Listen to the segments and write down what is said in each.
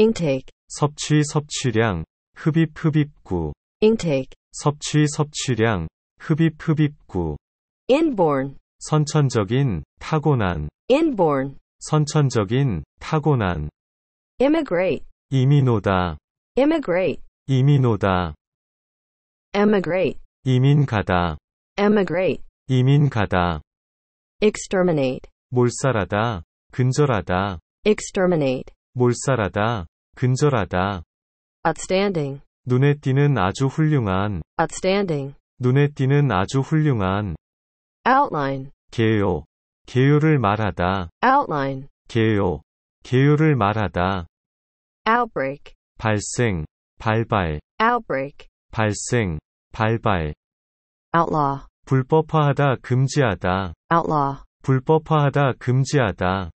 intake 섭취 섭취량 흡입 흡입구 intake 섭취 섭취량 흡입 흡입구 inborn 선천적인 타고난 inborn 선천적인 타고난 immigrate 이민오다 immigrate 이민오다 emigrate 이민 가다 emigrate 이민 가다 exterminate 몰살하다 근절하다 exterminate 몰살하다, 근절하다. outstanding 눈에 띄는 아주 훌륭한, outstanding 눈에 띄는 아주 훌륭한, outline 개요, 개요를 말하다, outline 개요, 개요를 말하다. outbreak 발생, 발발, outbreak 발생, 발발. outlaw 불법화하다, 금지하다, outlaw 불법화하다, 금지하다.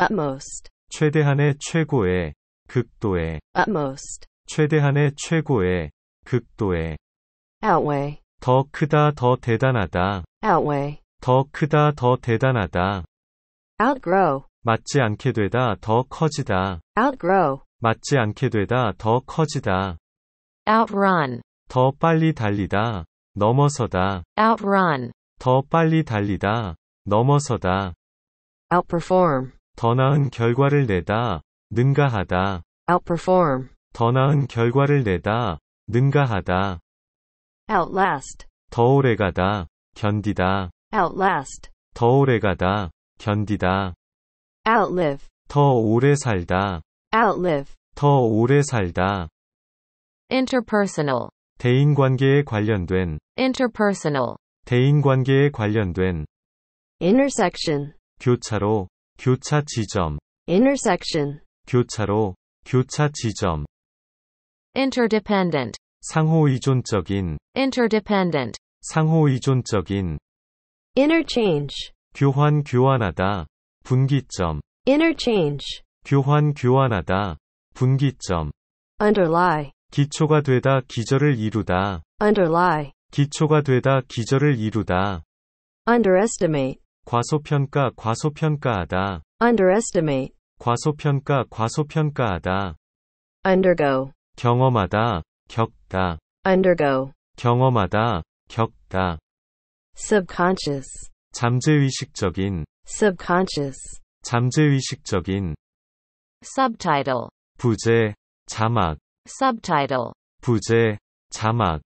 utmost 최대한의 최고의 극도의 utmost 최대한의 최고의 극도의 outweigh 더 크다 더 대단하다 outweigh 더 크다 더 대단하다 outgrow 맞지 않게 되다 더 커지다 outgrow 맞지 않게 되다 더 커지다 outrun 더 빨리 달리다 넘어서다 outrun 더 빨리 달리다 넘어서다 outperform 더 나은 결과를 내다, 능가하다. outperform. 더 나은 결과를 내다, 능가하다. outlast. 더 오래가다, 견디다. outlast. 더 오래가다, 견디다. outlive. 더 오래 살다. outlive. 더 오래 살다. interpersonal. 대인관계에 관련된 interpersonal. 대인관계에 관련된 intersection. 교차로 교차 지점 intersection 교차로 교차 지점 interdependent 상호 의존적인 interdependent 상호 의존적인 interchange 교환 교환하다 분기점 interchange 교환 교환하다 분기점 underlie 기초가 되다 기절을 이루다 underlie 기초가 되다 기절을 이루다 underestimate 과소평가 과소평가하다 underestimate 과소평가 과소평가하다 undergo 경험하다 겪다 undergo 경험하다 겪다 subconscious 잠재의식적인 subconscious 잠재의식적인 subtitle 부제 자막 subtitle 부제 자막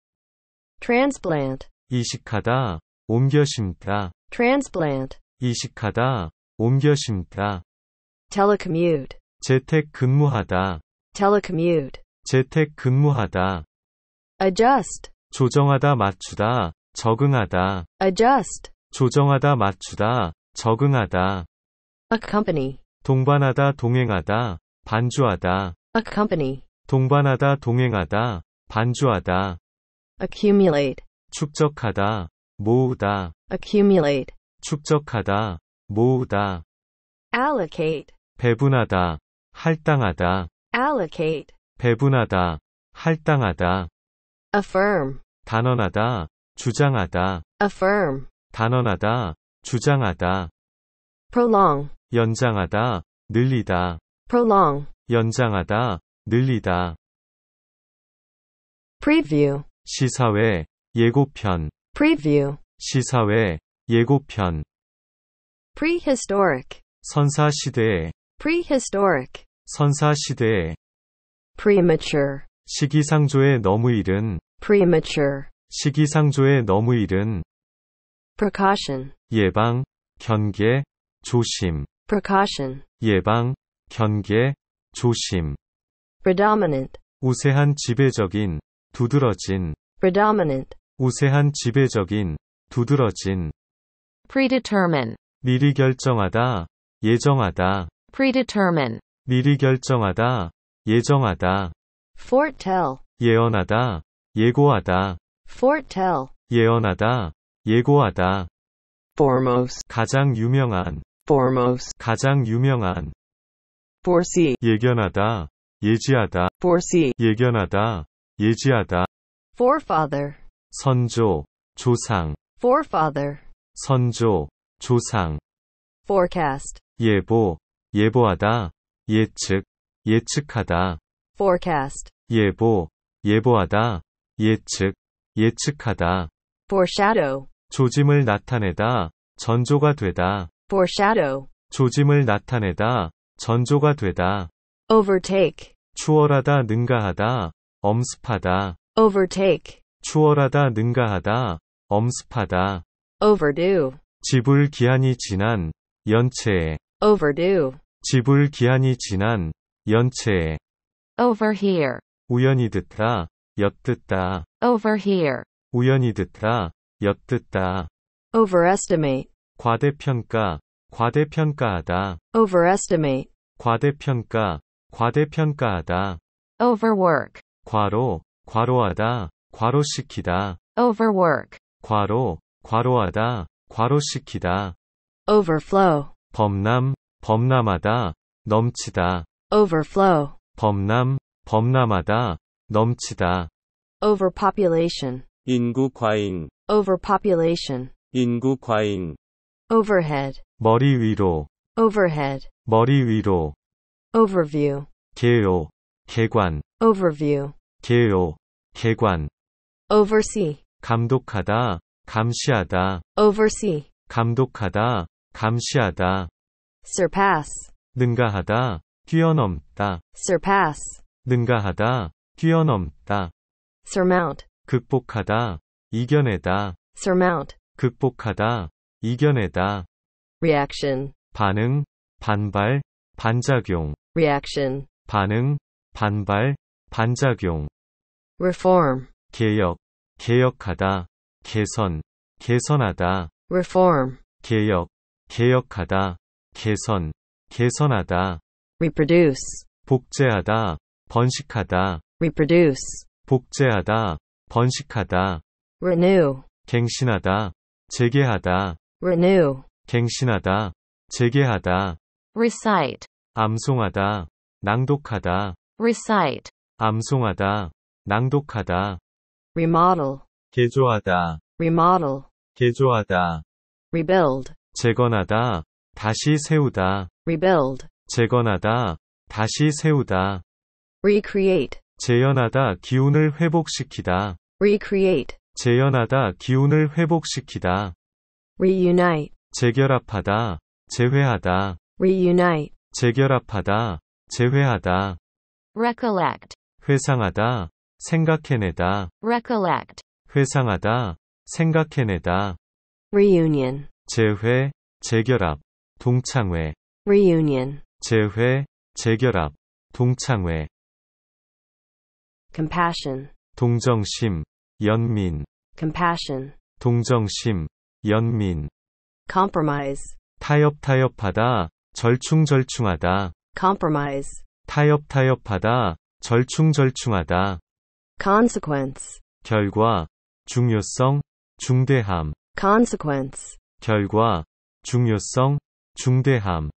transplant 이식하다 옮겨 심다 transplant, 이식하다, 옮겨 심다. telecommute, 재택 근무하다, telecommute, 재택 근무하다. adjust, 조정하다 맞추다, 적응하다, adjust, 조정하다 맞추다, 적응하다. accompany, 동반하다 동행하다, 반주하다, accompany, 동반하다 동행하다, 반주하다. accumulate, 축적하다, 모으다 accumulate 축적하다 모으다 allocate 배분하다 할당하다 allocate 배분하다 할당하다 affirm 단언하다 주장하다 affirm 단언하다 주장하다 prolong 연장하다 늘리다 prolong 연장하다 늘리다 preview 시사회 예고편 preview 시사회 예고편 prehistoric 선사 시대 prehistoric 선사 시대 premature 시기상조에 너무 이른 premature 시기상조에 너무 이른 precaution 예방 경계 조심 precaution 예방 경계 조심 predominant 우세한 지배적인 두드러진 predominant 우세한 지배적인, 두드러진. predetermine. 미리 결정하다, 예정하다. predetermine. 미리 결정하다, 예정하다. foretell. 예언하다, 예고하다. foretell. 예언하다, 예고하다. foremost. 가장 유명한. foremost. 가장 유명한. foresee. 예견하다, 예지하다. foresee. 예견하다, 예지하다. forefather. 선조, 조상, forefather, 선조, 조상, forecast, 예보, 예보하다, 예측, 예측하다, forecast, 예보, 예보하다, 예측, 예측하다, foreshadow, 조짐을 나타내다, 전조가 되다, foreshadow, 조짐을 나타내다, 전조가 되다, overtake, 추월하다, 능가하다, 엄습하다, overtake, 추월하다 능가하다, 엄습하다. overdue. 지불 기한이 지난, 연체. overdue. 지불 기한이 지난, 연체. overhear. 우연히 듣다, 엿듣다. overhear. 우연히 듣다, 엿듣다. overestimate. 과대평가, 과대평가하다. overestimate. 과대평가, 과대평가하다. overwork. 과로, 과로하다. 과로시키다 overwork 과로 과로하다 과로시키다 overflow 범람 범람하다 넘치다 overflow 범람 범람하다 넘치다 overpopulation 인구 과잉 overpopulation 인구 과잉 overhead 머리 위로 overhead 머리 위로 overview 개요 개관 overview 개요 개관 oversee 감독하다 감시하다 oversee 감독하다 감시하다 surpass 능가하다 뛰어넘다 surpass 능가하다 뛰어넘다 surmount 극복하다 이겨내다 surmount 극복하다 이겨내다 reaction 반응 반발 반작용 reaction 반응 반발 반작용 reform 개혁, 개혁하다, 개선, 개선하다, reform, 개혁, 개혁하다, 개선, 개선하다, reproduce, 복제하다, 번식하다, reproduce, 복제하다, 번식하다, renew, 갱신하다, 재개하다, renew, 갱신하다, 재개하다, recite, 암송하다, 낭독하다, recite, 암송하다, 낭독하다, remodel, 개조하다, remodel, 개조하다, rebuild, 재건하다, 다시 세우다, rebuild, 재건하다, 다시 세우다, recreate, 재현하다, 기운을 회복시키다, recreate, 재현하다, 기운을 회복시키다, reunite, 재결합하다, 재회하다, reunite, 재결합하다, 재회하다, recollect, 회상하다, 생각해내다 recollect 회상하다 생각해내다 reunion 재회 재결합 동창회 reunion 재회 재결합 동창회 compassion 동정심 연민 compassion 동정심 연민 compromise 타협 타협하다 절충절충하다 compromise 타협 타협하다 절충절충하다 consequence 결과 중요성 중대함 consequence 결과 중요성 중대함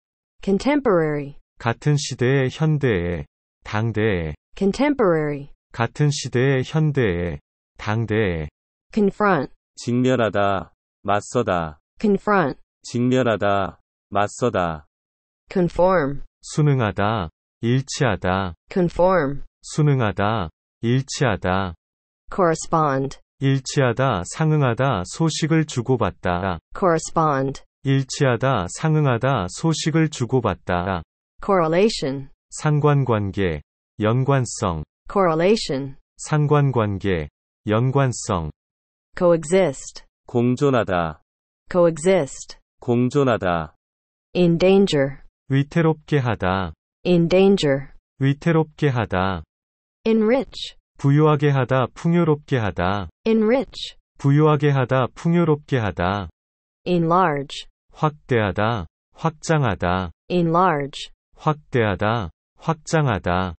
contemporary 같은 시대의 현대의 당대의 contemporary 같은 시대의 현대의 당대의 confront 직면하다 맞서다 confront 직면하다 맞서다 conform 수능하다 일치하다 conform 수능하다 일치하다 correspond 일치하다 상응하다 소식을 주고받다 correspond 일치하다 상응하다 소식을 주고받다 correlation 상관관계 연관성 correlation 상관관계 연관성 coexist 공존하다 coexist 공존하다 endanger 위태롭게 하다 endanger 위태롭게 하다 enrich 부유하게 하다 풍요롭게 하다 enrich 부유하게 하다 풍요롭게 하다 enlarge 확대하다 확장하다 enlarge 확대하다 확장하다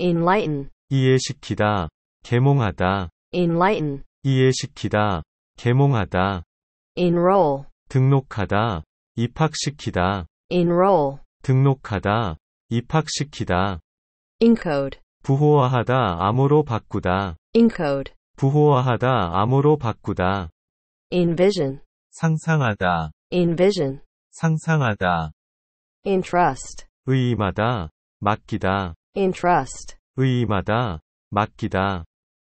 enlighten 이해시키다 계몽하다 enlighten 이해시키다 계몽하다 enroll 등록하다 입학시키다 enroll 등록하다 입학시키다 encode 부호화하다 암호로 바꾸다 encode 부호화하다 암호로 바꾸다 envision 상상하다 envision 상상하다 entrust 의임하다 맡기다 entrust 의임하다 맡기다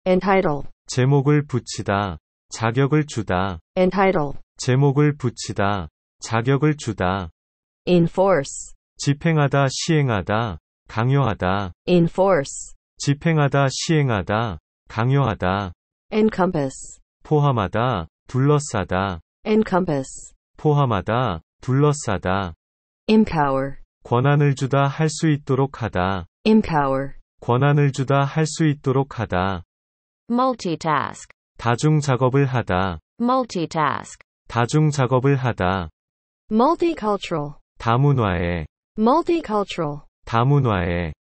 entitle 제목을 붙이다 자격을 주다 entitle 제목을 붙이다 자격을 주다 enforce 집행하다 시행하다 강요하다 enforce 집행하다 시행하다 강요하다 encompass 포함하다 둘러싸다 encompass 포함하다 둘러싸다 empower 권한을 주다 할 수 있도록 하다 empower 권한을 주다 할 수 있도록 하다 multitask 다중 작업을 하다 multitask 다중 작업을 하다 multicultural 다문화의 multicultural 다문화에